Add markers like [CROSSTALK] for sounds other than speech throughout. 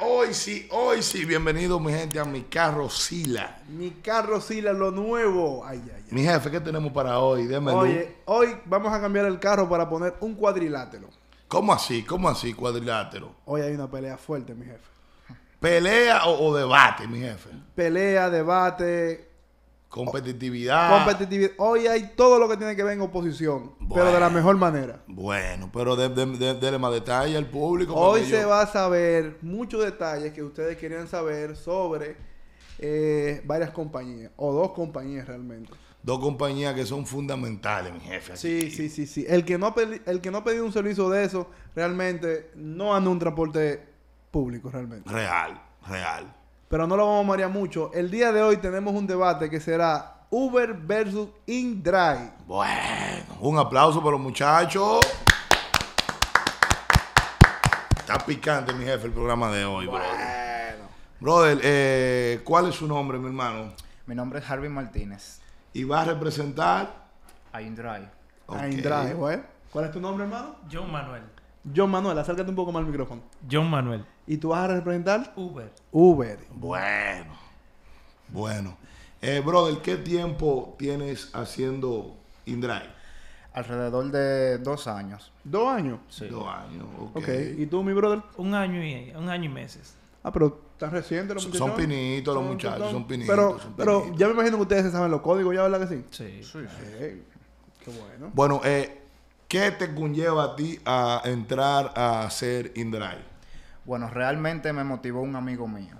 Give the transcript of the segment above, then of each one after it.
Hoy sí, hoy sí. Bienvenido, mi gente, a mi carro Sila. Mi carro Sila, lo nuevo. Ay, ay, ay. Mi jefe, ¿qué tenemos para hoy? Deme Oye, hoy vamos a cambiar el carro para poner un cuadrilátero. ¿Cómo así? ¿Cómo así cuadrilátero? Hoy hay una pelea fuerte, mi jefe. ¿Pelea o debate, mi jefe? Pelea, debate, Competitividad. Hoy hay todo lo que tiene que ver en oposición, pero de la mejor manera. Bueno, pero de, más detalle al público. Hoy se va a saber muchos detalles que ustedes querían saber sobre eh, varias compañías, o dos compañías realmente. Dos compañías que son fundamentales, mi jefe. Sí, sí, sí, sí. El que no el que no pedido un servicio de eso, realmente no anda un transporte público, realmente. Real, real pero no lo vamos a marear mucho. El día de hoy tenemos un debate que será Uber versus InDrive. Bueno, un aplauso para los muchachos. Está picante, mi jefe, el programa de hoy, bueno. brother. Eh, ¿cuál es su nombre, mi hermano? Mi nombre es Harvey Martínez. ¿Y va a representar? A InDrive. A InDrive, ¿Cuál es tu nombre, hermano? John Manuel. John Manuel, acércate un poco más al micrófono. John Manuel y tú vas a representar Uber. Uber. Bueno, bueno. Eh, brother, ¿qué tiempo tienes haciendo InDrive? Alrededor de dos años. ¿Dos años? Sí. Dos años, ok. ¿Y tú, mi brother? Un año y, un año y meses. Ah, pero Estás reciente Son pinitos los muchachos, son, pinitos. Pero, pero ya me imagino que ustedes saben los códigos, ¿ya verdad que sí? Sí. sí, qué bueno. Bueno, eh, ¿qué te conlleva a ti a entrar a hacer InDrive? Bueno, realmente me motivó un amigo mío,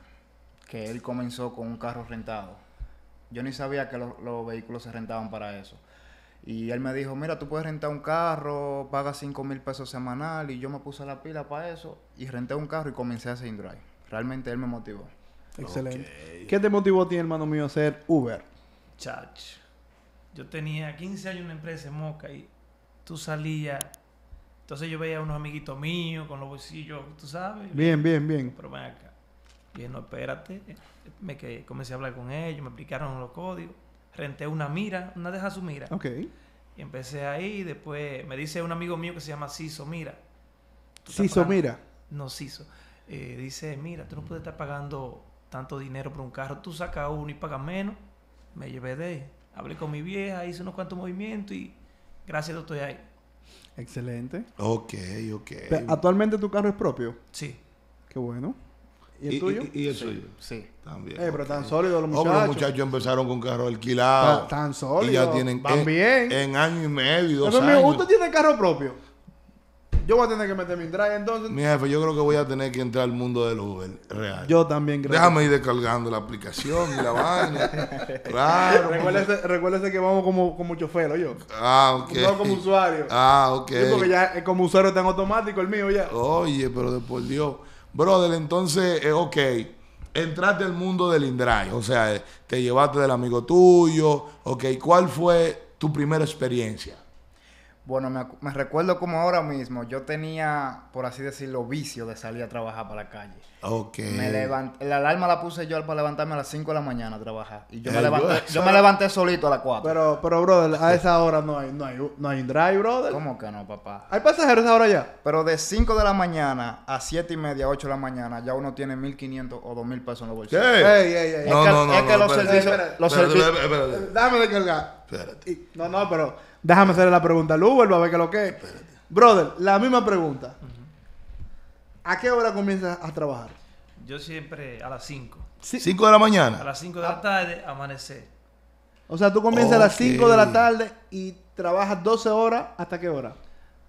que él comenzó con un carro rentado. Yo ni sabía que los vehículos se rentaban para eso. Y él me dijo, mira, tú puedes rentar un carro, pagas 5 mil pesos semanal. Y yo me puse la pila para eso y renté un carro y comencé a hacer drive. Realmente él me motivó. Excelente. ¿Qué te motivó a ti, hermano mío, a hacer Uber? Chach. Yo tenía 15 años en una empresa en Moca y tú salías entonces yo veía a unos amiguitos míos con los bolsillos, tú sabes. Bien, bien, bien. Pero ven acá. no, espérate. Me quedé, comencé a hablar con ellos, me explicaron los códigos. Renté una mira, una deja su mira. Ok. Y empecé ahí. Después me dice un amigo mío que se llama Siso Mira. Ciso Mira. No, Ciso. Eh, dice, mira, tú no puedes estar pagando tanto dinero por un carro. Tú sacas uno y pagas menos. Me llevé de ahí. Hablé con mi vieja, hice unos cuantos movimientos y gracias a Dios estoy ahí. Excelente. Ok, ok. ¿Actualmente tu carro es propio? Sí. Qué bueno. ¿Y el tuyo? Y, el suyo. Sí. También. Eh, pero tan sólido los muchachos. los muchachos empezaron con carro alquilado. Tan, tan Y ya tienen. Van en, bien. En año y medio, dos pero me gusta tiene carro propio. Yo voy a tener que meter mi drive entonces. Mi jefe, yo creo que voy a tener que entrar al mundo del Uber real. Yo también creo. Déjame ir descargando la aplicación y la vaina. [LAUGHS] claro. Recuérdese, que vamos como, como chofer, yo. Ah, ok. No como usuario. Ah, ok. porque ya como usuario está automático el mío ya. Oye, pero de por Dios. Brother, entonces, eh, ok entraste al mundo del Indrive, o sea, eh, te llevaste del amigo tuyo, ok, ¿cuál fue tu primera experiencia? Bueno, me recuerdo como ahora mismo, yo tenía, por así decirlo, vicio de salir a trabajar para la calle. Ok. Me levanté, la alarma la puse yo para levantarme a las 5 de la mañana a trabajar. Y yo, me levanté, yo, me levanté solito a las 4. Pero, pero, brother, a esa hora no hay, no hay, no hay drive, brother. ¿Cómo que no, papá? ¿Hay pasajeros ahora ya? Pero de 5 de la mañana a 7 y media, 8 de la mañana, ya uno tiene 1.500 o 2.000 pesos en los bolsillos. ¿Qué? Ey, ey, ey. No, es no, que, no, es que los servicios... Dame de cargar. Espérate. no, no, pero... Déjame hacerle la pregunta al Uber a ver qué es lo que Brother, la misma pregunta. ¿A qué hora comienzas a trabajar? Yo siempre a las 5. Cinco de la mañana? A las 5 de la tarde, amanecer. O sea, tú comienzas a las 5 de la tarde y trabajas 12 horas, ¿hasta qué hora?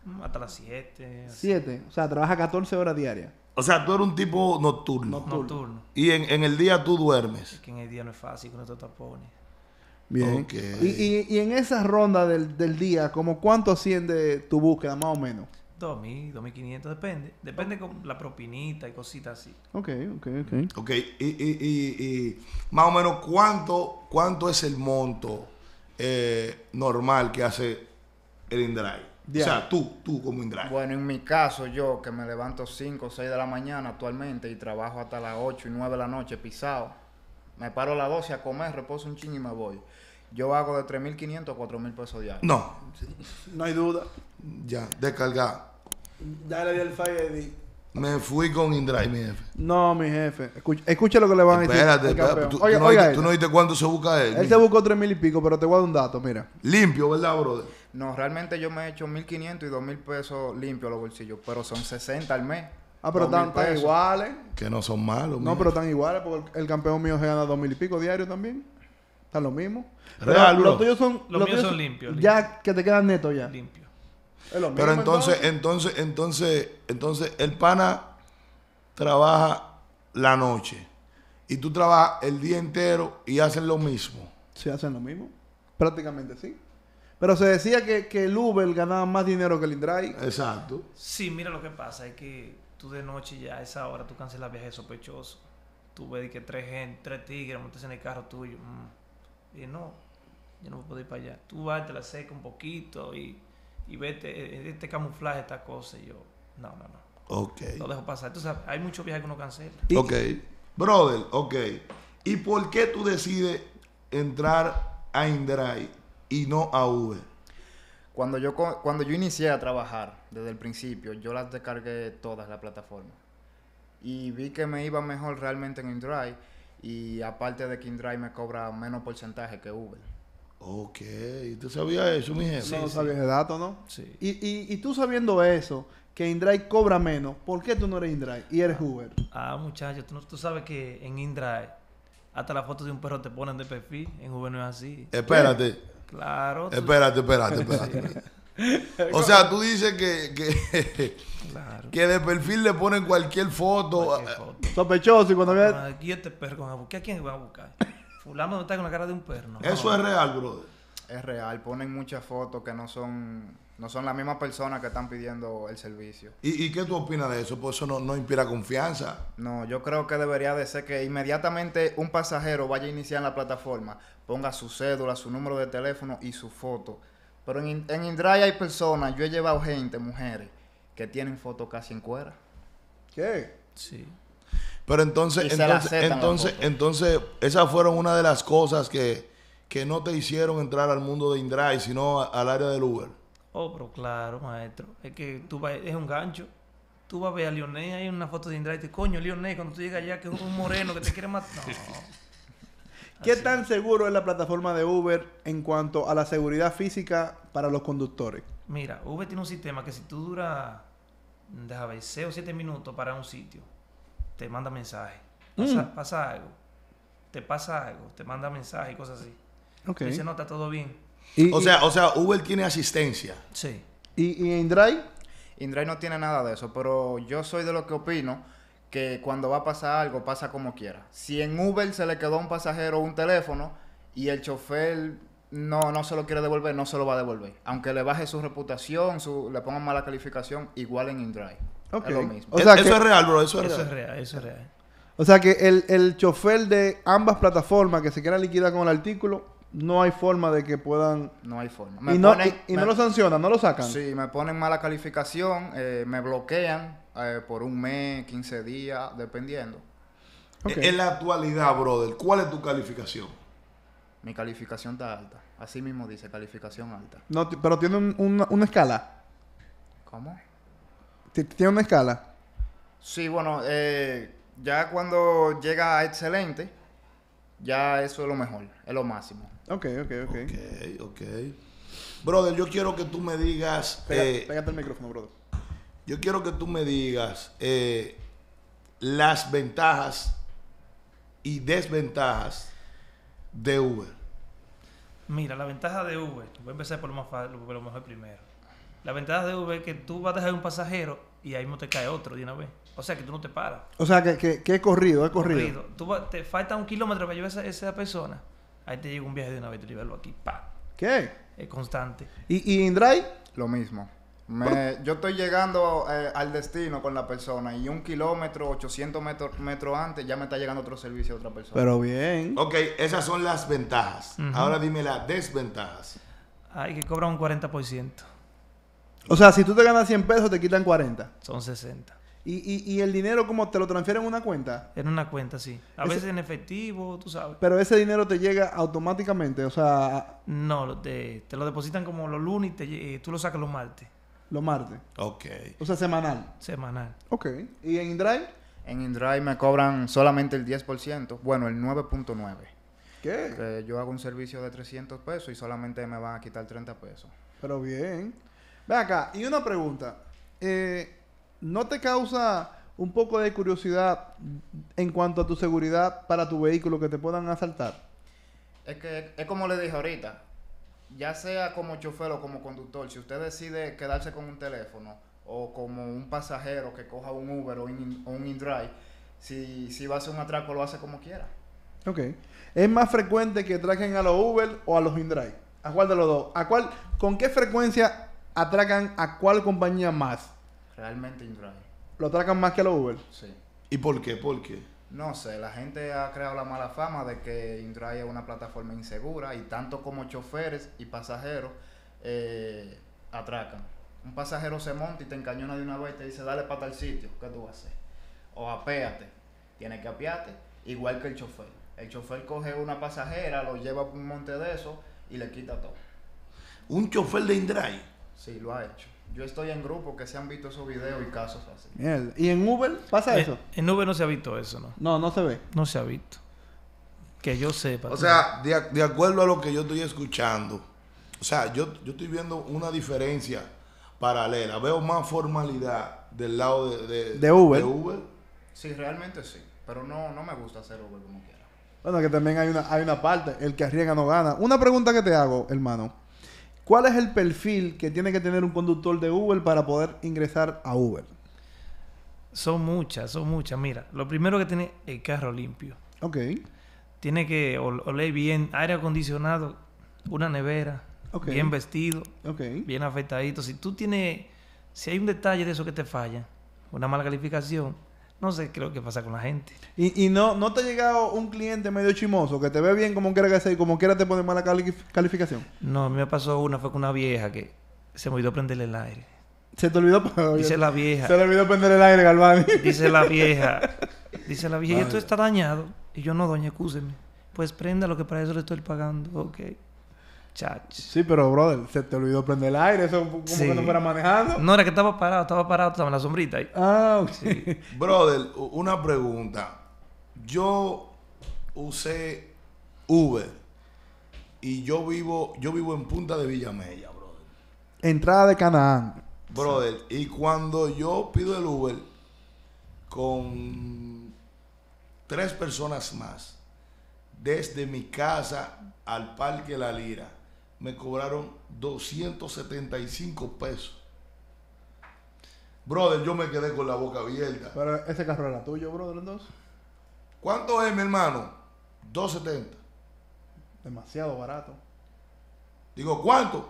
Mm, hasta las 7. 7, o sea, trabajas 14 horas diarias. O sea, tú eres un tipo nocturno. Nocturno. Y en, el día tú duermes. Es que en el día no es fácil con estos tapones. Bien. Y, y, en esa ronda del, día, como ¿cuánto asciende tu búsqueda, más o menos? 2.000, 2.500, depende. Depende con la propinita y cositas así. Ok, ok, ok. Ok, y, y más o menos cuánto, cuánto es el monto eh, normal que hace el InDrive. O sea, tú, tú como indrive Bueno, en mi caso, yo que me levanto 5 o 6 de la mañana actualmente y trabajo hasta las 8 y 9 de la noche pisado me paro a las 12 a comer, reposo un ching y me voy. Yo hago de 3.500 a 4.000 pesos diarios. No, no hay duda. Ya, descargar. Dale le el Fire ID. Me fui con Indrive, mi jefe. No, mi jefe. Escucha, lo que le van a decir. Espérate, tú, no viste cuánto se busca él. Él se buscó 3.000 y pico, pero te voy a dar un dato, mira. Limpio, ¿verdad, brother? No, realmente yo me he hecho 1.500 y 2.000 pesos limpios los bolsillos, pero son 60 al mes. Ah, pero están iguales. Que no son malos. No, pero están iguales porque el, campeón mío se gana dos mil y pico diario también. Están lo mismo. Real, los tuyos son, limpios. Ya que te quedan netos ya. Limpio. Es lo mismo, pero entonces, entonces, entonces, entonces, el pana trabaja la noche y tú trabajas el día entero y hacen lo mismo. Sí, hacen lo mismo. Prácticamente sí. Pero se decía que, el Uber ganaba más dinero que el Indrive. Exacto. Sí, mira lo que pasa, es que tú de noche ya a esa hora tú cancelas viajes sospechosos. Tú ves que tres, gente, tres tigres montes en el carro tuyo. Mm. Y no, yo no puedo ir para allá. Tú vas, te la seca un poquito y, y vete, e-, e-, este camuflaje, esta cosa. Y yo, no, no, no. Ok. Lo dejo pasar. Entonces, hay muchos viajes que uno cancela. Ok. Brother, ok. ¿Y por qué tú decides entrar a Indrai y no a Uber? Cuando yo, cuando yo inicié a trabajar desde el principio, yo las descargué todas las plataformas. Y vi que me iba mejor realmente en InDrive. Y aparte de que InDrive me cobra menos porcentaje que Uber. Ok, ¿tú sabías eso, mi jefe? no, sabías el dato, ¿no? Sí. Y, y, tú sabiendo eso, que InDrive cobra menos, ¿por qué tú no eres InDrive y eres Uber? Ah, muchachos, tú, tú, sabes que en InDrive hasta las fotos de un perro te ponen de perfil, en Uber no es así. Espérate, Claro. Espérate, espérate, espérate. [LAUGHS] o sea, tú dices que, que, claro. que de perfil le ponen cualquier foto. Cualquier Sospechoso y cuando vean. aquí este perro, ¿a quién va a buscar? Fulano no está con la cara de un perro. Eso es real, brother. Es real, ponen muchas fotos que no son no son las mismas personas que están pidiendo el servicio. ¿Y, qué tú opinas de eso? ¿Por pues eso no, no, inspira confianza? No, yo creo que debería de ser que inmediatamente un pasajero vaya a iniciar la plataforma ponga su cédula, su número de teléfono y su foto. Pero en, en Indray hay personas, yo he llevado gente, mujeres, que tienen fotos casi en cuera. ¿Qué? Sí. Pero entonces, entonces, entonces, esas fueron una de las cosas que, que no te hicieron entrar al mundo de Indray, sino al área del Uber. Oh, pero claro, maestro. Es que tú vas, es un gancho. Tú vas a ver a Lionel, hay una foto de Indray y te coño, Lionel, cuando tú llegas allá, que es un moreno que te quiere matar. [LAUGHS] ¿Qué tan seguro es la plataforma de Uber en cuanto a la seguridad física para los conductores? Mira, Uber tiene un sistema que si tú duras, déjame 6 o 7 minutos para un sitio, te manda mensaje. Mm. Pasa, algo. Te pasa algo. Te manda mensaje y cosas así. Okay. Y no, está todo bien. o, sea, o sea, Uber tiene asistencia. Sí. ¿Y, y Indrive? Indrive no tiene nada de eso, pero yo soy de lo que opino que cuando va a pasar algo pasa como quiera. Si en Uber se le quedó un pasajero un teléfono y el chofer no, no se lo quiere devolver, no se lo va a devolver. Aunque le baje su reputación, le pongan mala calificación, igual en InDrive. Es lo mismo. E- eso es real, bro, eso es real. Eso es real. O sea que el, el chofer de ambas plataformas que se quiera liquidar con el artículo no hay forma de que puedan. No hay forma. y, no, lo sancionan, no lo sacan. Sí, me ponen mala calificación, eh, me bloquean eh, por un mes, 15 días, dependiendo. En la actualidad, brother, ¿cuál es tu calificación? Mi calificación está alta. Así mismo dice, calificación alta. pero tiene un, una, escala. ¿Cómo? ¿Tiene una escala? Sí, bueno, eh, ya cuando llega a excelente, ya eso es lo mejor, es lo máximo. Ok, ok, ok. Ok, ok. Brother, yo quiero que tú me digas. Eh, pégate el micrófono, brother. Yo quiero que tú me digas eh, las ventajas y desventajas de Uber. Mira, la ventaja de Uber, voy a empezar por lo, más fácil, por lo mejor primero. La ventaja de Uber es que tú vas a dejar un pasajero y ahí mismo te cae otro de una vez. O sea que tú no te paras. O sea que, que, he corrido, he corrido. Tú, te falta un kilómetro para llevar a esa, persona. Ahí te llega un viaje de una vez, te llevarlo aquí. pa. ¿Qué? Es constante. ¿Y, y Lo mismo yo estoy llegando eh, al destino con la persona y un kilómetro, 800 metros antes ya me está llegando otro servicio de otra persona. Pero bien. Ok, esas son las ventajas. Ahora dime las desventajas. Hay que cobrar un 40%. O sea, si tú te ganas 100 pesos, te quitan 40. Son 60. ¿Y, y, y el dinero cómo te lo transfieren en una cuenta? En una cuenta, sí. A veces en efectivo, tú sabes. Pero ese dinero te llega automáticamente, o sea... No, te, lo depositan como los lunes y eh, tú lo sacas los martes. Los martes. Ok. O sea, semanal. Semanal. Ok. ¿Y en InDrive? En InDrive me cobran solamente el 10%, bueno, el 9.9. ¿Qué? Que yo hago un servicio de 300 pesos y solamente me van a quitar 30 pesos. Pero bien. Ve acá, y una pregunta. Eh, ¿No te causa un poco de curiosidad en cuanto a tu seguridad para tu vehículo que te puedan asaltar? Es que es como le dije ahorita, ya sea como chofer o como conductor, si usted decide quedarse con un teléfono o como un pasajero que coja un Uber o un, InDrive, si, va a hacer un atraco lo hace como quiera. Ok. ¿Es más frecuente que atraquen a los Uber o a los InDrive? ¿A cuál de los dos? ¿A cuál, ¿Con qué frecuencia atracan a cuál compañía más? Realmente InDrive. ¿Lo atracan más que a los Uber? Sí. ¿Y por qué? ¿Por qué? No sé, la gente ha creado la mala fama de que Indray es una plataforma insegura y tanto como choferes y pasajeros eh, atracan. Un pasajero se monta y te encañona de una vez y te dice, dale para tal sitio, ¿qué tú vas a hacer? O apéate, tiene que apiarte, igual que el chofer. El chofer coge una pasajera, lo lleva a un monte de eso y le quita todo. ¿Un chofer de Indray Sí, lo ha hecho. Yo estoy en grupo que se han visto esos videos y casos así. ¿Y en Uber pasa eso? En, Uber no se ha visto eso, ¿no? No, no se ve. No se ha visto. Que yo sepa. O sea, de, acuerdo a lo que yo estoy escuchando, o sea, yo, estoy viendo una diferencia paralela. Veo más formalidad del lado de, de, de Uber. Sí, realmente sí. Pero no, no me gusta hacer Uber como quiera. Bueno, que también hay una, hay una parte, el que arriesga no gana. Una pregunta que te hago, hermano. ¿Cuál es el perfil que tiene que tener un conductor de Uber para poder ingresar a Uber? Son muchas, son muchas. Mira, lo primero que tiene el carro limpio. Ok. Tiene que oler bien, aire acondicionado, una nevera, bien vestido, okay. bien afeitadito. Si tú tienes, si hay un detalle de eso que te falla, una mala calificación, no sé creo que pasa con la gente. ¿Y, y no, no te ha llegado un cliente medio chimoso que te ve bien como quiera que sea y como quiera te pone mala calificación? No, me pasó una, fue con una vieja que se me olvidó prenderle el aire. Se te olvidó. Pues, Dice la vieja. Se le olvidó prender el aire, Galvani. Dice la vieja. [LAUGHS] Dice la vieja, esto está dañado. Y yo no, doña, escúseme. Pues prenda lo que para eso le estoy pagando. Ok. Sí, pero brother, se te olvidó prender el aire, eso como que no fuera manejando. No, era que estaba parado, estaba parado, estaba en la sombrita ahí. Ah, Sí. [LAUGHS] Brother, una pregunta. Yo usé Uber y yo vivo, yo vivo en Punta de Villamella, brother. Entrada de Canaán. Brother, y cuando yo pido el Uber con tres personas más, desde mi casa al Parque La Lira, me cobraron 275 pesos. Brother, yo me quedé con la boca abierta. Pero ese carro era tuyo, brother, entonces. ¿Cuánto es, mi hermano? 270. Demasiado barato. Digo, ¿cuánto?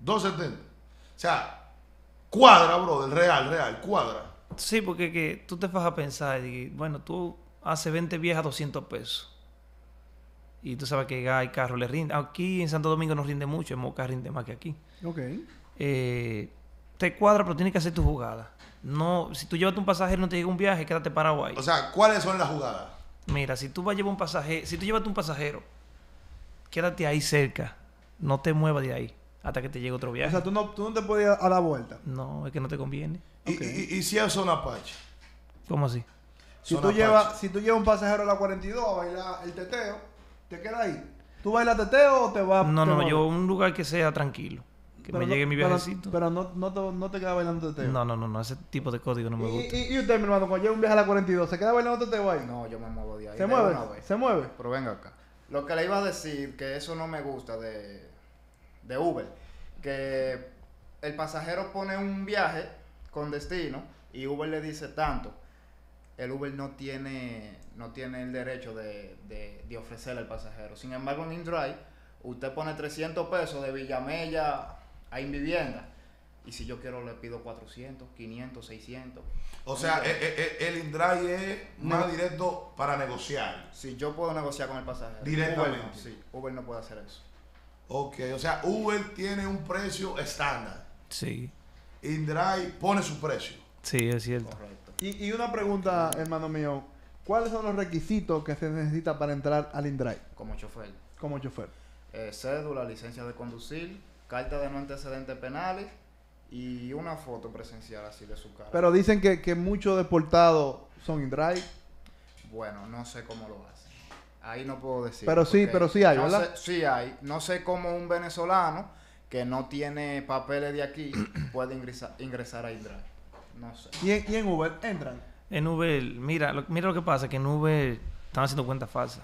270. O sea, cuadra, brother, real, real, cuadra. Sí, porque que tú te vas a pensar, y, bueno, tú hace 20 viejas 200 pesos. Y tú sabes que hay carro le rinde. Aquí en Santo Domingo no rinde mucho, en Moca rinde más que aquí. Ok. Eh, te cuadra, pero tienes que hacer tu jugada. No, si tú llevas un pasajero no te llega un viaje, quédate parado ahí. O sea, ¿cuáles son las jugadas? Mira, si tú vas a llevar un pasajero, si tú llevas un pasajero, quédate ahí cerca. No te muevas de ahí hasta que te llegue otro viaje. O sea, tú no, te puedes a la vuelta. No, es que no te conviene. ¿Y, si es zona Apache? ¿Cómo así? Si tú, llevas, si tú un pasajero a la 42 a bailar el teteo, ¿Te queda ahí? ¿Tú bailas teteo o te vas? No, no, yo un lugar que sea tranquilo. Que me llegue mi viajecito. Pero, no, no, te, no te bailando teteo. No, no, no, no, ese tipo de código no me gusta. ¿Y, usted, mi hermano, cuando llega un viaje a la 42, ¿se queda bailando teteo ahí? No, yo me muevo de ahí. ¿Se mueve? ¿Se mueve? Pero venga acá. Lo que le iba a decir, que eso no me gusta de, de Uber, que el pasajero pone un viaje con destino y Uber le dice tanto el Uber no tiene, no tiene el derecho de, de, ofrecerle al pasajero. Sin embargo, en InDrive, usted pone 300 pesos de Villamella a Invivienda. Y si yo quiero, le pido 400, 500, 600. O sea, eh, eh, eh, el, es más directo para negociar. Si yo puedo negociar con el pasajero. Directamente. Uber no, sí, Uber no puede hacer eso. Ok, o sea, Uber tiene un precio estándar. Sí. InDrive pone su precio. Sí, es cierto. Correcto. Y, una pregunta, hermano mío. ¿Cuáles son los requisitos que se necesita para entrar al Indrive? Como chofer. Como chofer. Eh, cédula, licencia de conducir, carta de no antecedentes penales y una foto presencial así de su cara. Pero dicen que, muchos deportados son Indrive. Bueno, no sé cómo lo hacen. Ahí no puedo decir. Pero sí, pero sí hay, no ¿verdad? sí hay. No sé cómo un venezolano que no tiene papeles de aquí puede ingresar, ingresar a Indrive. No sé. ¿Y en, Uber entran? En Uber, mira lo, mira lo que pasa, que en Uber están haciendo cuentas falsas.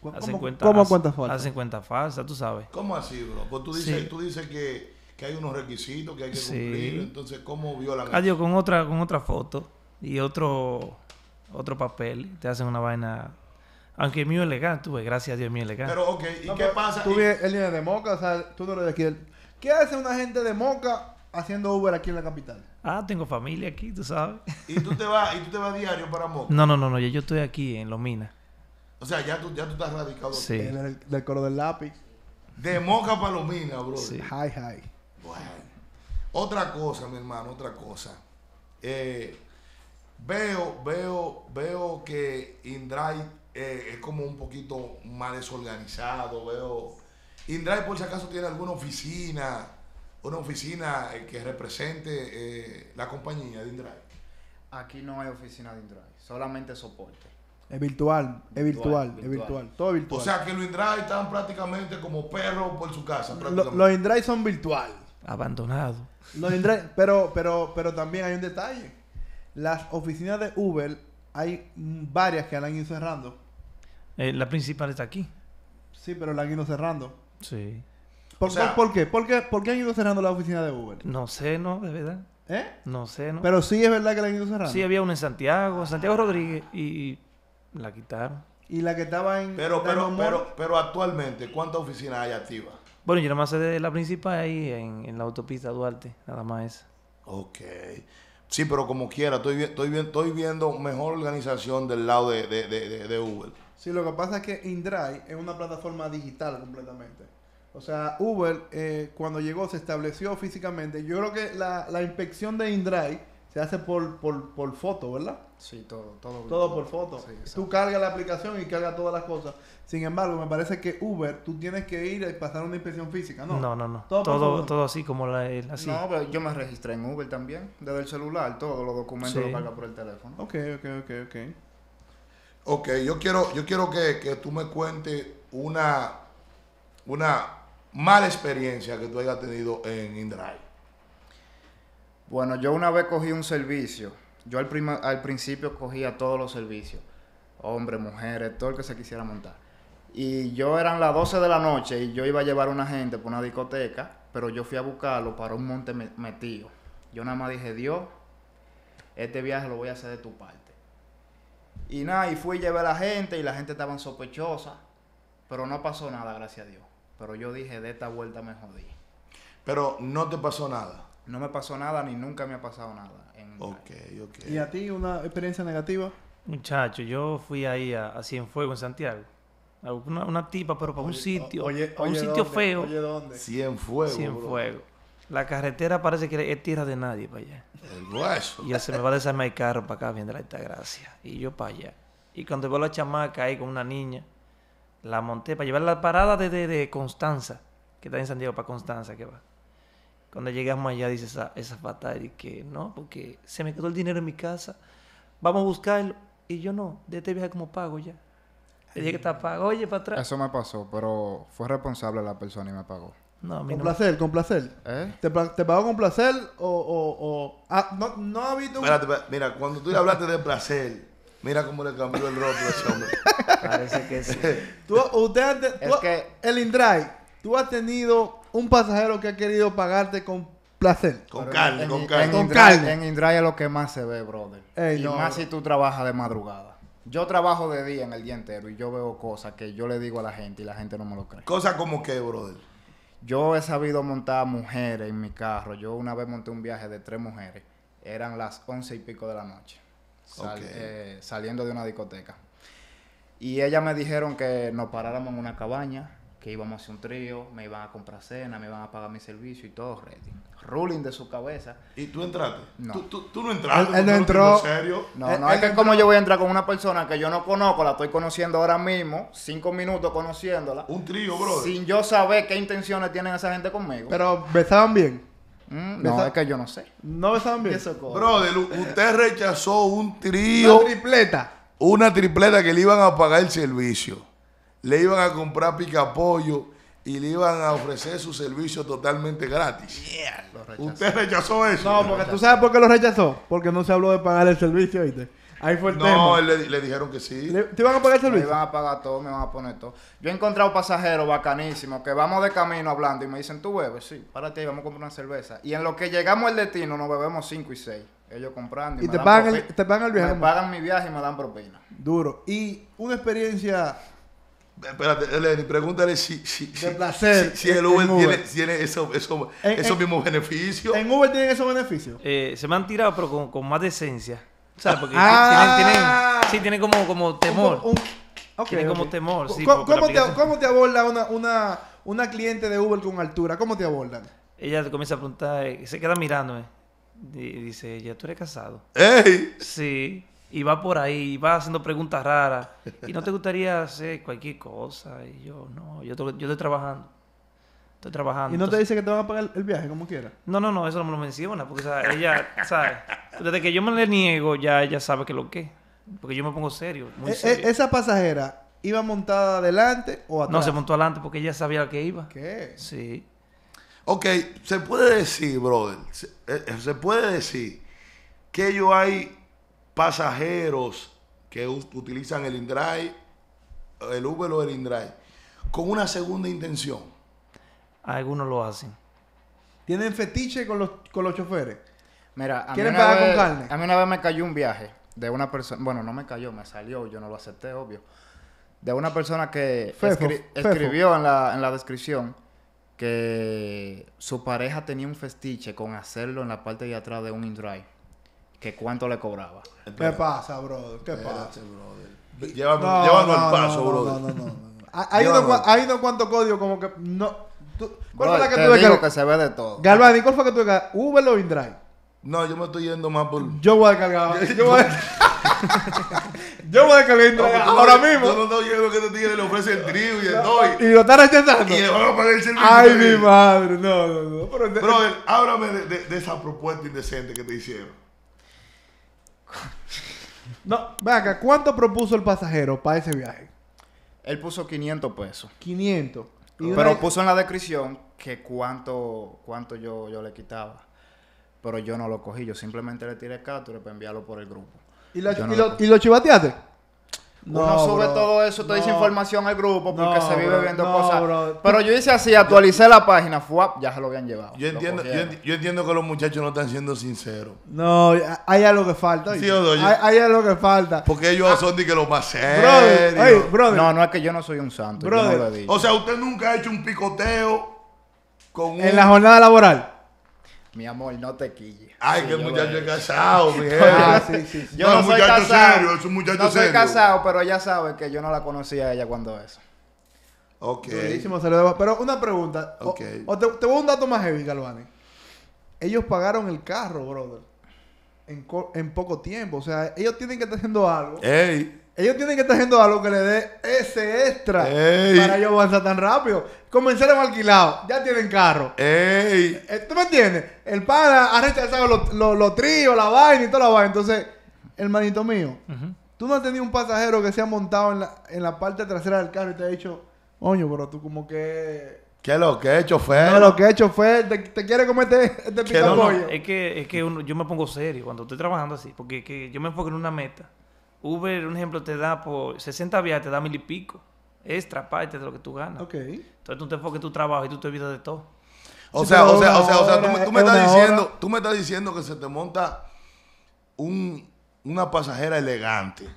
¿Cómo, hacen cuentas falsas? Hacen cuentas falsas, tú sabes. ¿Cómo así, bro? Porque tú dices, tú dices que, que, hay unos requisitos que hay que cumplir, entonces ¿cómo violan? Adiós, ah, con otra, con otra foto y otro, otro papel, te hacen una vaina aunque mío es legal, tú gracias a Dios, mío es legal. Pero, ok, ¿y qué pasa? Tú viene de Moca, o sea, tú no eres de aquí. ¿Qué hace una gente de Moca haciendo Uber aquí en la capital? Ah, tengo familia aquí, tú sabes. [LAUGHS] ¿Y tú te vas, y tú te vas diario para Moca? No, no, no, no, yo estoy aquí en Lomina. O sea, ya tú, ya tú estás radicado. Sí. En el, del coro del lápiz. De Moca para Lomina, bro. Sí. Hi, hi. Bueno. Otra cosa, mi hermano, otra cosa. Eh, veo, veo, veo que Indray eh, es como un poquito más desorganizado. Veo. Indray, por si acaso, tiene alguna oficina una oficina eh, que represente eh, la compañía de InDrive? Aquí no hay oficina de InDrive, solamente soporte. Es virtual, es virtual, es virtual. Todo es virtual. O sea que los InDrive están prácticamente como perros por su casa. los InDrive son virtual. Abandonados. Los pero, pero, pero también hay un detalle. Las oficinas de Uber, hay varias que han ido cerrando. Eh, la principal está aquí. Sí, pero la han ido cerrando. Sí. ¿Por, ¿por, qué? ¿Por, qué? han ido cerrando la oficina de Google No sé, no, de verdad. ¿Eh? No sé, no. Pero sí es verdad que la han ido cerrando. Sí, había una en Santiago, Santiago Rodríguez, y la quitaron. Y la que estaba en. Pero, pero, pero, pero actualmente, ¿cuántas oficinas hay activas? Bueno, yo nada más sé de la principal ahí en, la autopista Duarte, nada más esa. Ok. Sí, pero como quiera, estoy, estoy, estoy viendo mejor organización del lado de, de, de, de, Uber. Sí, lo que pasa es que Indrive es una plataforma digital completamente. O sea, Uber eh, cuando llegó se estableció físicamente. Yo creo que la, inspección de Indrive se hace por, foto, ¿verdad? Sí, todo. Todo, todo, por foto. tú cargas la aplicación y cargas todas las cosas. Sin embargo, me parece que Uber, tú tienes que ir y pasar una inspección física, ¿no? No, no, no. Todo, todo, así como la, No, pero yo me registré en Uber también, desde el celular, todos los documentos los cargas por el teléfono. Ok, ok, ok, ok. Ok, yo quiero, yo quiero que, que tú me cuentes una, una mala experiencia que tú hayas tenido en InDrive? Bueno, yo una vez cogí un servicio. Yo al, al principio cogía todos los servicios. Hombres, mujeres, todo el que se quisiera montar. Y yo eran las 12 de la noche y yo iba a llevar a una gente por una discoteca, pero yo fui a buscarlo para un monte metido. Yo nada más dije, Dios, este viaje lo voy a hacer de tu parte. Y nada, y fui y llevé a la gente y la gente estaba sospechosa, pero no pasó nada, gracias a Dios. Pero yo dije, de esta vuelta me jodí. Pero no te pasó nada. No me pasó nada ni nunca me ha pasado nada. ok, ¿Y a ti una experiencia negativa? Muchacho, yo fui ahí a, a fuego en Santiago. una, tipa, pero para un sitio. un sitio feo. Oye, ¿dónde? Cienfuegos. Cienfuegos. La carretera parece que es tierra de nadie para allá. El hueso. Y se me va a desarmar el carro para acá, viendo la gracia. Y yo para allá. Y cuando veo a la chamaca ahí con una niña, la monté para llevar la parada de, de Constanza, que está en Diego para Constanza, que va. Cuando llegamos allá, dice esa, esa fatal, y que no, porque se me quedó el dinero en mi casa, vamos a buscarlo. Y yo no, de este viaje como pago ya. Le dije que está pago, oye, para atrás. Eso me pasó, pero fue responsable la persona y me pagó. No, con placer, con placer. ¿Eh? ¿Te, pagó con placer o...? Ah, no, no ha mira, cuando tú hablaste de placer, Mira cómo le cambió el rostro a ese hombre. [LAUGHS] Parece que sí. [LAUGHS] usted El Indray, tú has tenido un pasajero que ha querido pagarte con placer. Con carne, con, carne. En con es lo que más se ve, brother. y más si tú trabajas de madrugada. Yo trabajo de día en el día entero y yo veo cosas que yo le digo a la gente y la gente no me lo cree. ¿Cosas como qué, brother? Yo he sabido montar mujeres en mi carro. Yo una vez monté un viaje de tres mujeres. Eran las once y pico de la noche. Eh, saliendo de una discoteca. Y ellas me dijeron que nos paráramos en una cabaña, que íbamos a hacer un trío, me iban a comprar cena, me iban a pagar mi servicio y todo Ruling de su cabeza. ¿Y tú entraste? No. ¿Tú, no entraste? Él, no entró. serio? No, no, es que como yo voy a entrar con una persona que yo no conozco, la estoy conociendo ahora mismo, cinco minutos conociéndola. Un trío, bro. Sin yo saber qué intenciones tienen esa gente conmigo. Pero me estaban bien. Mm, no, es que yo no sé. No bien. [LAUGHS] Brother, usted rechazó un trío. Una tripleta. Una tripleta que le iban a pagar el servicio. Le iban a comprar pica pollo y le iban a ofrecer su servicio totalmente gratis. Usted rechazó eso. No, porque tú sabes por qué lo rechazó. Porque no se habló de pagar el servicio, ¿viste? Ahí fue el tema. No, le, dijeron que sí. ¿Te iban a pagar el servicio? Me iban a pagar todo, me van a poner todo. Yo he encontrado pasajeros bacanísimos que vamos de camino hablando y me dicen, tú bebes, sí, párate ahí, vamos a comprar una cerveza. Y en lo que llegamos al destino nos bebemos cinco y 6. Ellos comprando. ¿Y, te, pagan el, viaje? Me pagan mi viaje y me dan propina. Duro. Y una experiencia Espérate, Eleni, pregúntale si, el Uber, tiene, esos eso, mismos beneficios. ¿En Uber tienen esos beneficios? Eh, se me han tirado, pero con más decencia. Porque ah. sí, tiene como, como temor. como temor. ¿Cómo, te, aborda una, una, cliente de Uber con altura? ¿Cómo te aborda? Ella te comienza a preguntar, eh, se queda mirándome. Y dice ya ¿tú eres casado? ¡Ey! Sí. Y va por ahí, va haciendo preguntas raras. ¿Y no te gustaría hacer cualquier cosa? Y yo, no, yo estoy trabajando trabajando. ¿Y no te dice que te van a pagar el viaje como quiera No, no, no, eso no me lo menciona, porque ella, ¿sabes? Desde que yo me le niego, ya ella sabe que lo que. Porque yo me pongo serio, eh, eh, esa pasajera iba montada adelante o atrás? No, se montó adelante porque ella sabía que iba. ¿Qué? Sí. Ok, se puede decir, brother, se, eh, se puede decir que yo hay pasajeros que utilizan el InDrive, el Uber o el InDrive, con una segunda intención. Algunos lo hacen. ¿Tienen fetiche con los, con los choferes? Mira, a mí pagar vez, con carne? A mí una vez me cayó un viaje de una persona. Bueno, no me cayó, me salió, yo no lo acepté, obvio. De una persona que escribió en la, descripción que su pareja tenía un fetiche con hacerlo en la parte de atrás de un in-drive. Que cuánto le cobraba. ¿Qué pasa, brother? ¿Qué pasa, brother? Llévame, no, paso, no, Hay, unos cuantos códigos como que no, ¿Cuál fue la que te tuve digo que, que se ve de todo. Galvani, ¿cuál fue que tuve que Uber o InDrive? No, yo me estoy yendo más por. Yo voy a descargar. Yo, voy a. [LAUGHS] yo voy a descargar no, ahora no, mismo. Yo no que este tigre le ofrece el trío y el doy. Y lo está rechazando. Y le el servicio. Ay, mi madre. No, no, no. Pero, ábrame háblame de, esa propuesta indecente que te hicieron. [LAUGHS] No, venga. acá, ¿cuánto propuso el pasajero para ese viaje? Él puso 500 pesos. 500. Pero puso en la descripción que cuánto, cuánto yo, yo le quitaba. Pero yo no lo cogí, yo simplemente le tiré captura para enviarlo por el grupo. ¿Y lo, y y lo chivateaste? No, uno sube todo eso, te dice información al grupo porque se vive viendo cosas. Pero yo hice así, actualicé la página, fuap, ya se lo habían llevado. Yo entiendo, que los muchachos no están siendo sinceros. No, hay algo que falta. Sí, o doy. hay, algo que falta. Porque ellos ah, son de que los más serios. no, no es que yo no soy un santo. O sea, usted nunca ha hecho un picoteo con En la jornada laboral. Mi amor, no te quilles. Ay, qué que muchacho es casado, mi [LAUGHS] ah, sí, sí, Yo no, soy muchacho casado, serio, es un muchacho no soy casado, pero ella sabe que yo no la conocía a ella cuando eso. Ok. Durísimo, saludos. Pero una pregunta. Ok. O, te, voy a un dato más heavy, Galvani. Ellos pagaron el carro, brother. En, en poco tiempo. O sea, ellos tienen que estar haciendo algo. ¡Ey! Ellos tienen que estar haciendo algo que le dé ese extra para ellos avanzar tan rápido. Comenzaron alquilado, ya tienen carro. Ey. Eh, ¿Tú me entiendes? El pana ha rechazado los tríos, la vaina y toda la vaina. Entonces, hermanito mío, tú no has tenido un pasajero que se ha montado en la, parte trasera del carro y te ha dicho, oño, pero tú como que ¿Qué es lo que he hecho ¿Qué lo que he hecho ¿Te, te quiere comer este, este es que, es que yo me pongo serio cuando estoy trabajando así, porque yo me enfoco en una meta. Uber, un ejemplo, te da por 60 viajes, te da mil y pico. Extra parte de lo que tú ganas. Ok. Entonces tú te enfocas tu trabajo y tú te olvidas de todo. O, sea, o sea, o sea, o sea, tú, me, eh, estás diciendo, tú me estás diciendo que se te monta un, una pasajera elegante.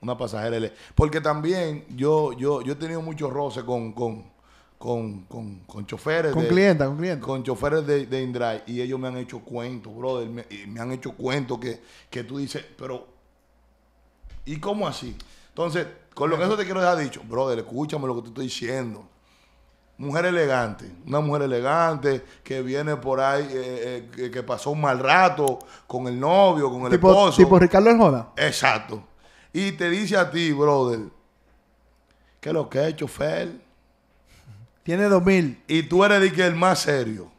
Una pasajera elegante. Porque también yo, yo, yo he tenido muchos roces con, con, con, con, con choferes. Con clientes, con clientes. Con choferes de, de Indrive. Y ellos me han hecho cuentos, brother. Me, me han hecho cuentos que, que tú dices, pero ¿Y cómo así? Entonces, con lo que eso te quiero dejar dicho, brother, escúchame lo que te estoy diciendo. Mujer elegante, una mujer elegante que viene por ahí, eh, eh, que pasó un mal rato con el novio, con el esposo. Tipo Ricardo Arjona. Exacto. Y te dice a ti, brother, que lo que he hecho, Fel. Tiene dos mil. Y tú eres el más serio.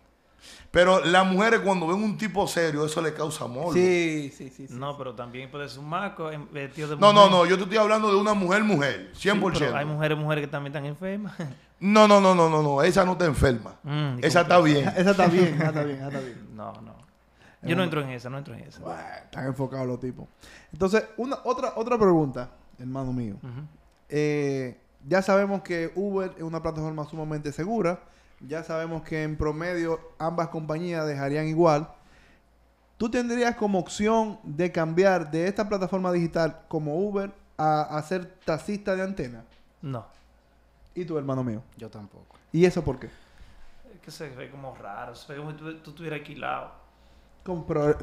Pero las mujeres cuando ven un tipo serio, eso le causa amor. Sí, sí, sí, No, pero también puede ser un maco vestido de mujer. No, no, no, yo te estoy hablando de una mujer, mujer, 100%. pero hay mujeres, mujeres que también están enfermas. [LAUGHS] No, no, no, no, no, no, esa no está enferma. Mm, [LAUGHS] esa está bien. esa está bien, está bien, está bien. No, no. Yo no eh, entro en esa, no entro en esa. están enfocados los tipos. Entonces, una, otra, otra pregunta, hermano mío. Eh, ya sabemos que Uber es una plataforma sumamente segura ya sabemos que en promedio ambas compañías dejarían igual. ¿Tú tendrías como opción de cambiar de esta plataforma digital como Uber a, hacer ser taxista de antena? No. ¿Y tu hermano mío? Yo tampoco. ¿Y eso por qué? Es que se ve como raro, se ve como si tú, estuvieras alquilado.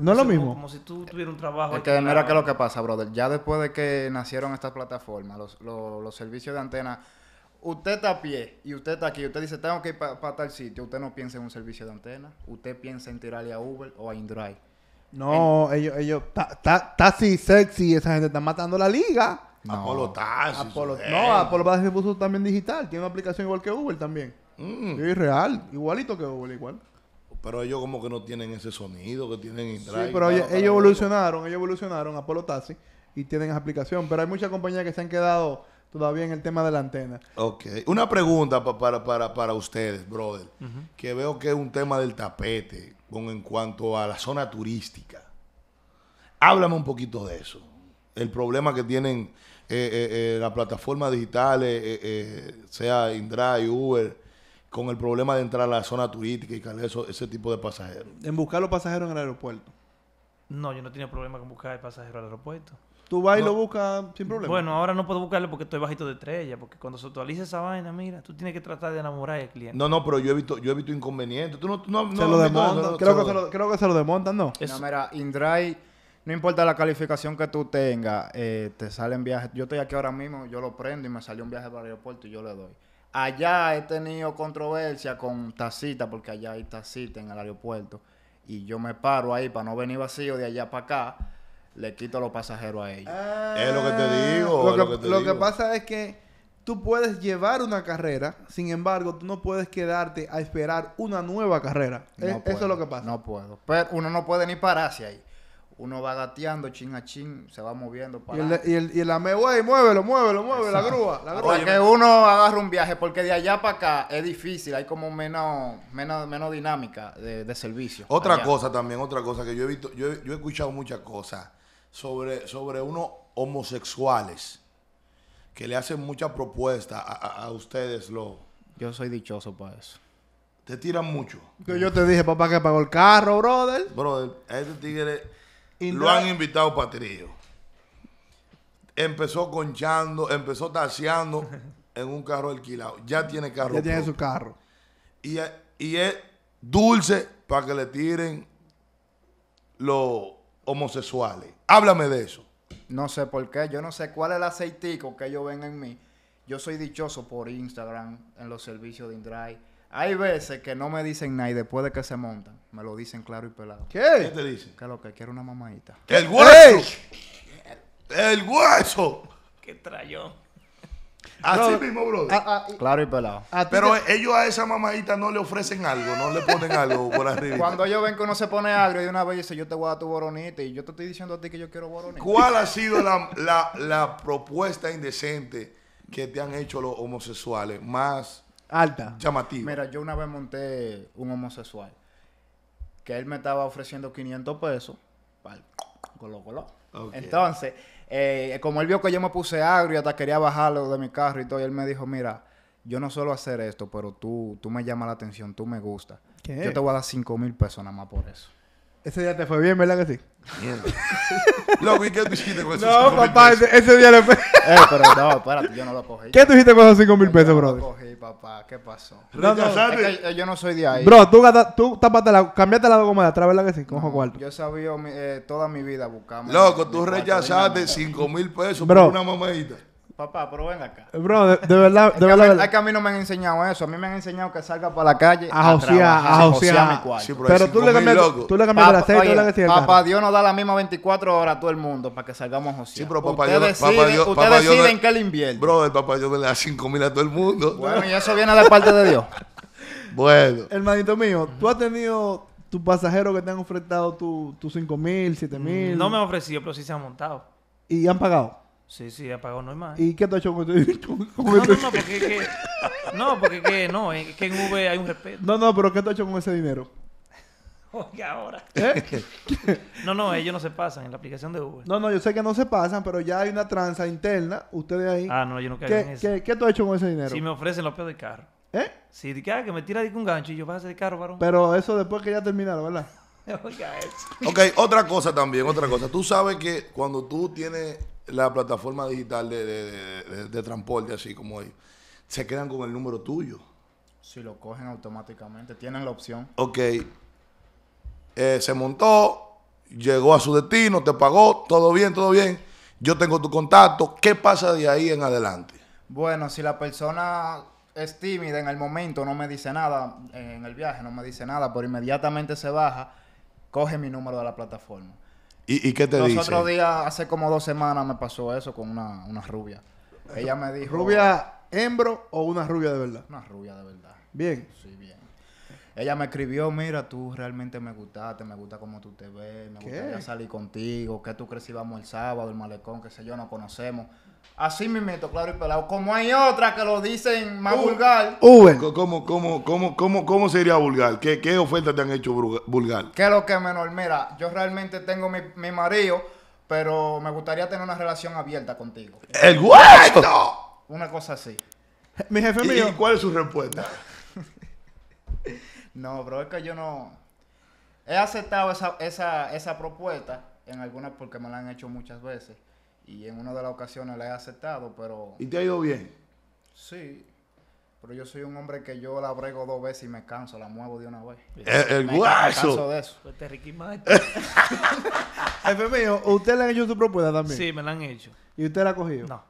no es lo mismo. Como, si tú tuvieras un trabajo. Es que mira que lo que pasa, brother. Ya después de que nacieron estas plataformas, los, los servicios de antena usted está a pie y usted está aquí, usted dice, tengo que ir para tal sitio, usted no piensa en un servicio de antena, usted piensa en tirarle a Uber o a Indrive. No, ellos, ellos, taxi sexy, esa gente está matando la liga. Apolo Taxi. no, Apolo Taxi se puso también digital, tiene una aplicación igual que Uber también. Mm. Es real, igualito que Uber, igual. Pero ellos como que no tienen ese sonido que tienen Indrive. Sí, pero ellos, evolucionaron, ellos evolucionaron, Apolo Taxi, y tienen esa aplicación. Pero hay muchas compañías que se han quedado todavía en el tema de la antena. Ok. Una pregunta para, ustedes, brother, que veo que es un tema del tapete con, en cuanto a la zona turística. Háblame un poquito de eso. El problema que tienen eh, eh, eh, las plataformas digitales, sea Indrive, Uber, con el problema de entrar a la zona turística y eso, ese tipo de pasajeros. En buscar los pasajeros en el aeropuerto. No, yo no tenía problema con buscar el pasajero al aeropuerto. Tú vas y lo buscas sin problema. Bueno, ahora no puedo buscarlo porque estoy bajito de estrella. Porque cuando se actualiza esa vaina, mira, tú tienes que tratar de enamorar al cliente. No, no, pero yo he visto, yo he visto inconvenientes. Tú no, no, se lo demontan. creo, que se lo, creo demontan, ¿no? mira, Indray, no importa la calificación que tú tengas, eh, te salen viajes. Yo estoy aquí ahora mismo, yo lo prendo y me salió un viaje para el aeropuerto y yo le doy. Allá he tenido controversia con tacita, porque allá hay tacita en el aeropuerto. Y yo me paro ahí para no venir vacío de allá para acá le quito los pasajeros a ellos. Ah. es lo que te digo. Lo que, pasa es que tú puedes llevar una carrera, sin embargo, tú no puedes quedarte a esperar una nueva carrera. eso es lo que pasa. No puedo. Pero uno no puede ni pararse ahí. Uno va gateando chin a chin, se va moviendo Y el, y el, muévelo, muévelo, muévelo, la grúa, la Para que uno agarre un viaje, porque de allá para acá es difícil, hay como menos, menos, menos dinámica de, servicio. Otra cosa también, otra cosa que yo he visto, yo yo he escuchado muchas cosas sobre, sobre unos homosexuales que le hacen muchas propuestas a, ustedes. Lo... Yo soy dichoso para eso. Te tiran mucho. Yo, yo te dije, papá, que pagó el carro, brother. Brother, a este tigre lo han invitado para trío. Empezó conchando, empezó taseando [LAUGHS] en un carro alquilado. Ya tiene carro. Ya tiene su carro. Y, y es dulce para que le tiren los homosexuales. Háblame de eso. No sé por qué, yo no sé cuál es el aceitico que ellos ven en mí. Yo soy dichoso por Instagram, en los servicios de InDrive. Hay veces que no me dicen nada y después de que se montan, me lo dicen claro y pelado. ¿Qué? ¿Qué te dicen? Que lo que quiero una mamadita. ¡El hueso! ¡El hueso! ¡Qué trayón! Así mismo, brother. claro y pelado. Pero ellos a esa mamadita no le ofrecen algo, no le ponen algo por arriba. Cuando ellos ven que uno se pone algo y una vez dice, yo te voy a tu boronita y yo te estoy diciendo a ti que yo quiero boronita. ¿Cuál ha [LAUGHS] sido la, propuesta indecente que te han hecho los homosexuales más alta llamativa? Mira, yo una vez monté un homosexual que él me estaba ofreciendo 500 pesos. colo, Entonces eh, como él vio que yo me puse agrio, hasta quería bajarlo de mi carro y todo, y él me dijo, mira, yo no suelo hacer esto, pero tú, tú me llamas la atención, tú me gustas. Yo te voy a dar cinco mil pesos nada más por eso. Ese día te fue bien, ¿verdad que sí? Mierda. [LAUGHS] Loco, ¿y qué tú hiciste con esos No, mil papá, ese, ese día le fue. [LAUGHS] Eh, pero no, espérate, yo no lo cogí. ¿Qué tú hiciste con esos 5 mil pesos, Yo no lo cogí, papá. ¿Qué pasó? No, eh, yo no soy de ahí. Bro, tú, tú tapaste la, cambiaste la goma de atrás, ¿verdad que sí? Conjo ojo cuarto. Yo sabía sabido eh, toda mi vida buscarme. Loco, tú rechazaste 5 mil pesos por una mamadita. Papá, pero ven acá. Bro, de, verdad, de verdad. Es que a mí no me han enseñado eso. A mí me han enseñado que salga para la calle a, José a josear. pero, tú, le cambias, tú le cambias el aceite, tú le cambias Papá Dios nos da la misma 24 horas a todo el mundo para que salgamos a josear. Sí, usted decide en qué le invierte. Bro, el papá Dios le da 5 mil a todo el mundo. Bueno, y eso viene de parte de Dios. [LAUGHS] bueno. Hermanito mío, tú has tenido tus pasajeros que te han ofrecido tus tu 5 mil, 7 mil. No me han ofrecido, pero sí se han montado. ¿Y han pagado? Sí, sí, apagado no hay más. ¿Y qué te ha hecho con, con, dinero? no, no, no, porque que, no, porque que, no, es que en V hay un respeto. No, no, pero ¿qué te ha hecho con ese dinero? Oye, ahora. ¿Eh? no, no, ellos no se pasan en la aplicación de V. No, no, yo sé que no se pasan, pero ya hay una tranza interna, ustedes ahí. Ah, no, yo no caigo en eso. ¿qué, ¿Qué tú has hecho con ese dinero? Si me ofrecen los pedos del carro. ¿Eh? Si, ah, que me tira de un gancho y yo pase de carro, varón. Pero eso después que ya terminaron, ¿verdad? [LAUGHS] Ok, otra cosa también, otra cosa. Tú sabes que cuando tú tienes la plataforma digital de, de, transporte, así como ellos, se quedan con el número tuyo. Si lo cogen automáticamente, tienen la opción. Ok. Eh, se montó, llegó a su destino, te pagó, todo bien, todo bien. Yo tengo tu contacto. ¿Qué pasa de ahí en adelante? Bueno, si la persona es tímida en el momento, no me dice nada, en el viaje no me dice nada, pero inmediatamente se baja coge mi número de la plataforma. ¿Y, y qué te dice? Nosotros días, hace como dos semanas, me pasó eso con una, una rubia. Ella me dijo... ¿Rubia hembro o una rubia de verdad? Una rubia de verdad. ¿Bien? Sí, bien. Ella me escribió, mira, tú realmente me gustaste, me gusta cómo tú te ves, me gustaría salir contigo, que tú crees si vamos el sábado, el malecón, qué sé yo, nos conocemos. Así me meto, claro y pelado. Como hay otra que lo dicen más uh, vulgar. ¿Cómo, cómo, cómo, cómo, sería vulgar? ¿Qué, ¿Qué oferta te han hecho vulgar? ¿Qué lo que menor? Mira, yo realmente tengo mi, mi marido, pero me gustaría tener una relación abierta contigo. ¡El guacho! Una cosa así. Mi jefe mío. cuál es su respuesta? [LAUGHS] no, bro, es que yo no. He aceptado esa, esa, esa propuesta en algunas porque me la han hecho muchas veces. Y en una de las ocasiones la he aceptado, pero... ¿Y te ha ido bien? Sí, pero yo soy un hombre que yo la brego dos veces y me canso, la muevo de una vez. El, eh, el me guaso. canso de eso. Pues te Ricky [LAUGHS] mío, ¿usted le han hecho tu propuesta también? Sí, me la han hecho. ¿Y usted la ha cogido? No.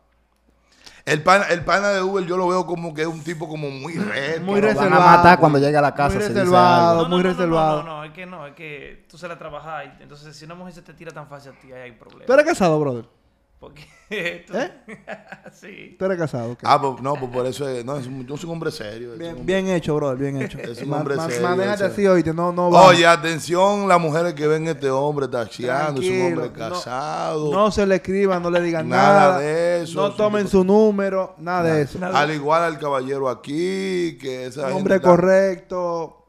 El pana, el pana de Uber yo lo veo como que es un tipo como muy reto. Muy reservado. Van cuando llega a la casa. Muy reservado, muy reservado. No, no, es que no, es que tú se la trabajas. Entonces, si una mujer se te tira tan fácil a ti, ahí hay problema. ¿Tú eres casado, brother? [LAUGHS] tú... ¿Eh? [LAUGHS] sí. Tú eres casado. Ah, pues, no, pues por eso no, yo soy un hombre serio. Bien, hecho, brother, bien hecho. Es un hombre serio. así hoy, no, no Oye, atención, las mujeres que ven este hombre taxiando, es un hombre casado. No, se le escriban, no le digan nada. Nada de eso. No tomen su número, nada, de eso. Al igual al caballero aquí, que es Un hombre correcto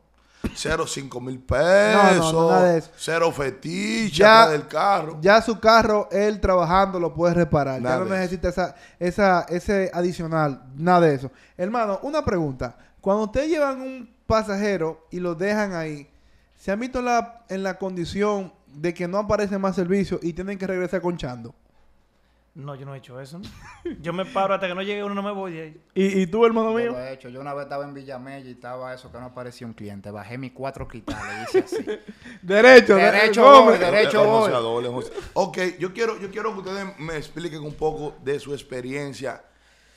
cero cinco mil pesos, cero fetichas ya, del carro. Ya su carro, él trabajando lo puede reparar. ya no necesita esa, ese adicional, nada de eso. Hermano, una pregunta. Cuando ustedes llevan un pasajero y lo dejan ahí, ¿se han visto en la condición de que no aparece más servicio y tienen que regresar conchando? No, yo no he hecho eso. Yo me paro hasta que no llegue uno, no me voy ¿Y, tú, hermano mío? Yo lo he hecho. Yo una vez estaba en Villamella y estaba eso, que no aparecía un cliente. Bajé mis cuatro quitales y hice así. [LAUGHS] derecho, derecho, hombre, derecho, hombre. ok, yo quiero, yo quiero que ustedes me expliquen un poco de su experiencia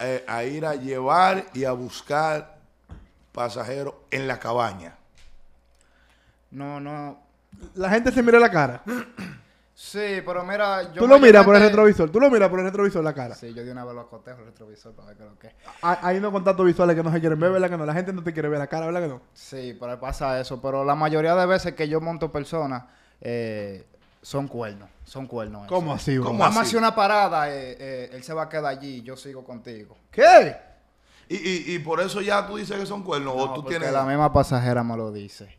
eh, a ir a llevar y a buscar pasajeros en la cabaña. No, no. La gente se mira la cara. [CLEARS THROAT] Sí, pero mira, yo Tú lo miras por el retrovisor, tú lo miras por el retrovisor la cara. Sí, yo di una vez lo acotejo el retrovisor para ver qué es lo que Hay unos contactos visuales que no se quieren ver, ¿verdad que no? La gente no te quiere ver la cara, ¿verdad que no? Sí, pero pasa eso. Pero la mayoría de veces que yo monto personas, eh, son cuernos, son cuernos. ¿Cómo así, ¿Cómo Vamos una parada, eh, eh, él se va a quedar allí, yo sigo contigo. ¿Qué? Y, y, y por eso ya tú dices que son cuernos, o tú porque tienes... la misma pasajera me lo dice.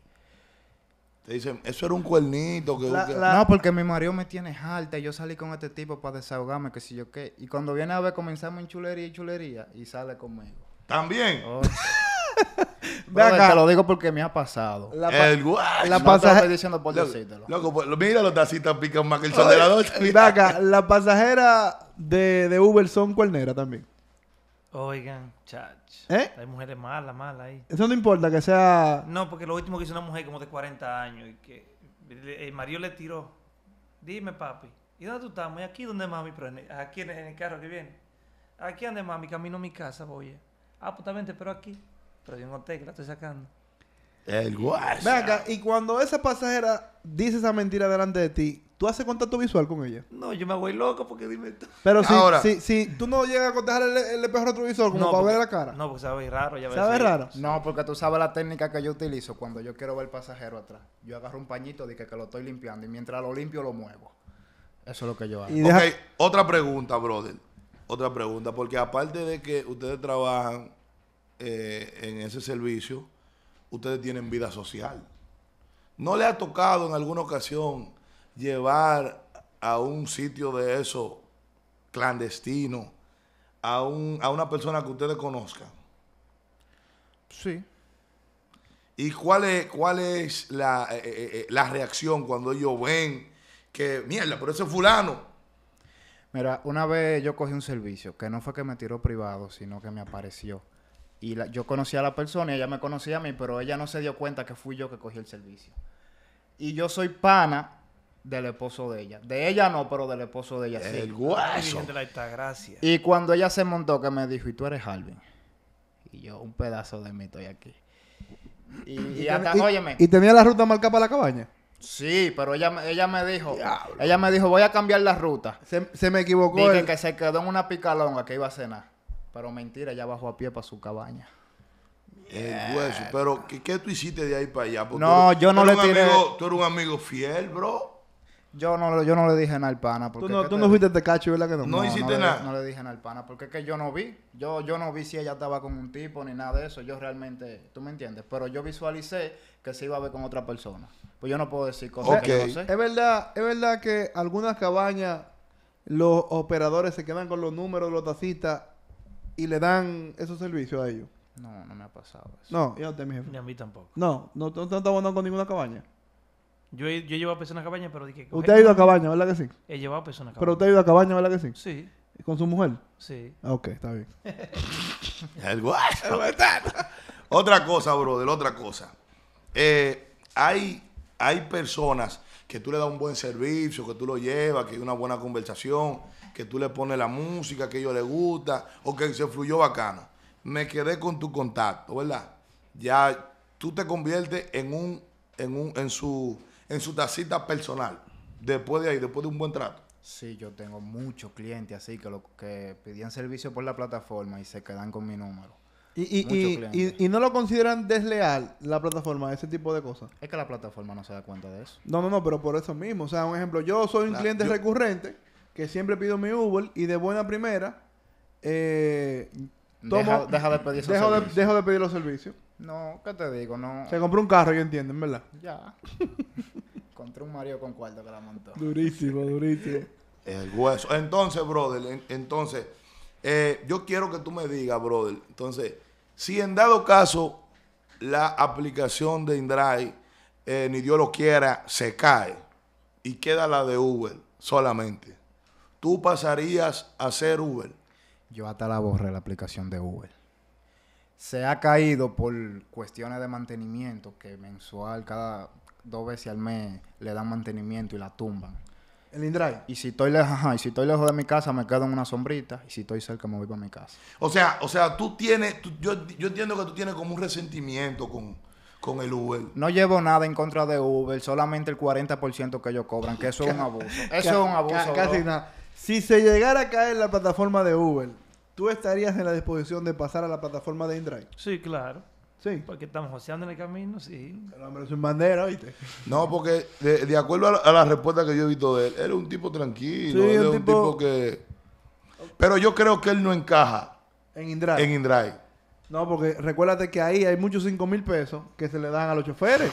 Te dicen, eso era un cuernito. Que, No, porque mi marido me tiene harta. Yo salí con este tipo para desahogarme, que si yo qué. Y cuando viene a ver, comenzamos en chulería y chulería y sale conmigo. ¿También? Oh. [LAUGHS] Te lo digo porque me ha pasado. La, pasajera. diciendo por decirte. Loco, pues, mira, los tacitas pican más que el [LAUGHS] sol de la noche. acá, la pasajera de, de Uber son cuerneras también. Oigan, chach. ¿Eh? Hay mujeres malas, malas ahí. Eso no importa que sea. No, porque lo último que hizo una mujer como de 40 años y que el marido le tiró. Dime, papi, ¿y dónde tú estás? ¿Y aquí donde mami? Pero aquí en, el carro que viene. Aquí donde mami, camino a mi casa, voy. Ah, putamente, pues, pero aquí. Pero yo no te, que la estoy sacando. El guay. Venga, y cuando esa pasajera dice esa mentira delante de ti, ¿Tú haces contacto visual con ella? No, yo me voy loco porque dime Pero si, Ahora, si, si tú no llegas a contestar el, el espejo retrovisor como para ver la cara. No, porque sabe raro. Ya ¿Sabe raro? No, porque tú sabes la técnica que yo utilizo cuando yo quiero ver el pasajero atrás. Yo agarro un pañito de que, que lo estoy limpiando y mientras lo limpio lo muevo. Eso es lo que yo hago. Y ok, otra pregunta, brother. Otra pregunta, porque aparte de que ustedes trabajan eh, en ese servicio, ustedes tienen vida social. ¿No le ha tocado en alguna ocasión llevar a un sitio de eso clandestino a, una persona que ustedes conozcan? Sí. ¿Y cuál es, cuál es eh, eh, eh, la, reacción cuando ellos ven que, mierda, pero ese fulano? Mira, una vez yo cogí un servicio que no fue que me tiró privado, sino que me apareció. Y yo conocí a la persona y ella me conocía a mí, pero ella no se dio cuenta que fui yo que cogí el servicio. Y yo soy pana del esposo de ella. De ella no, pero del esposo de ella el sí. Y cuando ella se montó, que me dijo, ¿y tú eres Alvin? Y yo, un pedazo de mí estoy aquí. Y, [LAUGHS] hasta, óyeme. ¿Y tenía la ruta marcada para la cabaña? Sí, pero ella, ella me dijo, ella me dijo, voy a cambiar la ruta. Se, me equivocó. Dije que se quedó en una picalonga que iba a cenar. Pero mentira, ella bajó a pie para su cabaña. El hueso. Pero, ¿qué, tú hiciste de ahí para allá? no, yo no le tiré. tú eres un amigo fiel, bro. Yo no, yo no le dije nada al pana. tú no, tú no fuiste cacho ¿verdad que no? No, hiciste le, nada. No le dije nada al pana, porque es que yo no vi. Yo, yo no vi si ella estaba con un tipo ni nada de eso. Yo realmente, tú me entiendes, pero yo visualicé que se iba a ver con otra persona. Pues yo no puedo decir cosas que no sé. Es verdad, es verdad que algunas cabañas los operadores se quedan con los números de los tacitas y le dan esos servicios a ellos. No, no me ha pasado eso. No, yo no mi Ni a mí tampoco. No, no, no, no andando con ninguna cabaña. Yo he, yo he llevado personas a cabaña, pero dije... Usted ha ido a cabaña, ¿verdad que sí? He llevado personas a cabaña. Pero usted ha ido a cabaña, ¿verdad que sí? Sí. ¿Con su mujer? Sí. Ah, ok, está bien. [LAUGHS] El Otra cosa, brother, otra cosa. Eh, hay, hay personas que tú le das un buen servicio, que tú lo llevas, que hay una buena conversación, que tú le pones la música que a ellos les gusta, o que se fluyó bacano. Me quedé con tu contacto, ¿verdad? Ya tú te conviertes en un, en un, en su en su tacita personal. Después de ahí, después de un buen trato. Sí, yo tengo muchos clientes así que lo que pedían servicio por la plataforma y se quedan con mi número. Y, y, y, no lo consideran desleal la plataforma, ese tipo de cosas. Es que la plataforma no se da cuenta de eso. No, no, no, pero por eso mismo. O sea, un ejemplo, yo soy un cliente recurrente que siempre pido mi Uber y de buena primera eh, de pedir servicios. dejo de pedir los servicios. No, ¿qué te digo? No. Se compró un carro, yo entiendo, verdad. Ya. Encontré [LAUGHS] un Mario con cuarto que la montó. Durísimo, durísimo. El hueso. Entonces, brother, entonces, eh, yo quiero que tú me digas, brother. Entonces, si en dado caso la aplicación de Indrive, eh, ni Dios lo quiera, se cae y queda la de Uber solamente, tú pasarías a ser Uber. Yo hasta la borré la aplicación de Uber se ha caído por cuestiones de mantenimiento, que mensual, cada dos veces al mes le dan mantenimiento y la tumban. El Indrive. Y si estoy lejos, y si estoy lejos de mi casa, me quedo en una sombrita. Y si estoy cerca, me voy para mi casa. O sea, o sea, tú tienes, yo, yo, entiendo que tú tienes como un resentimiento con, con el Uber. No llevo nada en contra de Uber, solamente el 40% que ellos cobran, que eso es un abuso. Eso es un abuso. Casi Si se llegara a caer la plataforma de Uber, ¿tú estarías en la disposición de pasar a la plataforma de InDrive? Sí, claro. Sí. Porque estamos joseando en el camino, sí. Pero hombre es un bandera, ¿viste? No, porque de, acuerdo a la, respuesta que yo he visto de él, él un tipo tranquilo, un tipo... que... Pero yo creo que él no encaja. En Indrive. En Indrive. No, porque recuérdate que ahí hay muchos 5 mil pesos que se le dan a los choferes.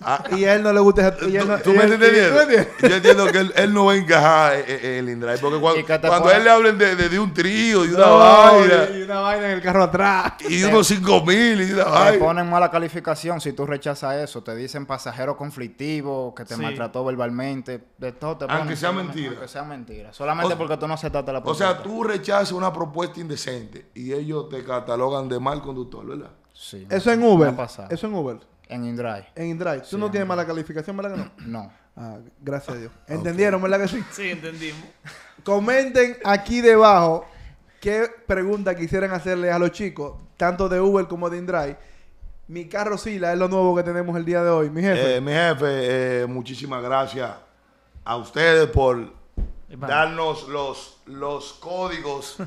Ah. [LAUGHS] y a él no le gusta ¿Tú, me entiendes? Yo entiendo que él, no va a encajar el Indrive. Porque cuando, cuando él le hablen de, de, un trío y una vaina. Y una vaina en el carro atrás. Y unos 5 mil y una vaina. Te ponen mala calificación si tú rechazas eso. Te dicen pasajero conflictivo, que te maltrató verbalmente. De todo te Aunque sea mentira. Aunque sea mentira. Solamente porque tú no aceptaste la propuesta. O sea, tú rechazas una propuesta indecente y ellos te catalogan de mal conductor, ¿verdad? Sí. Eso en Uber. Eso en Uber. En InDrive. En InDrive. ¿Tú no tienes mala calificación, verdad que no? [CLEARS THROAT] No. Ah, gracias a Dios. ¿Entendieron, verdad que sí? Sí, entendimos. [LAUGHS] Comenten aquí debajo qué pregunta quisieran hacerle a los chicos, tanto de Uber como de InDrive. Mi carro Sila es lo nuevo que tenemos el día de hoy, mi jefe. Eh, mi jefe, eh, muchísimas gracias a ustedes por darnos los, los códigos,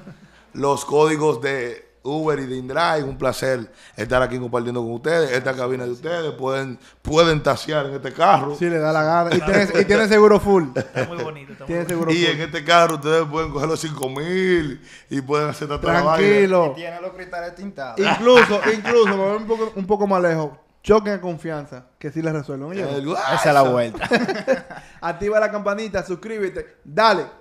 los códigos de Uber y de Un placer estar aquí compartiendo con ustedes. Esta cabina de ustedes. Pueden, pueden tasear en este carro. si le da la gana. Y, tiene, y tiene seguro full. Está muy bonito. tiene seguro y en este carro ustedes pueden coger los 5000 y pueden hacer trabajo. Tranquilo. Y tiene los cristales tintados. Incluso, incluso, un poco, un poco más lejos. Choquen a confianza, que sí les resuelven. Esa es la vuelta. [LAUGHS] Activa la campanita, suscríbete, dale.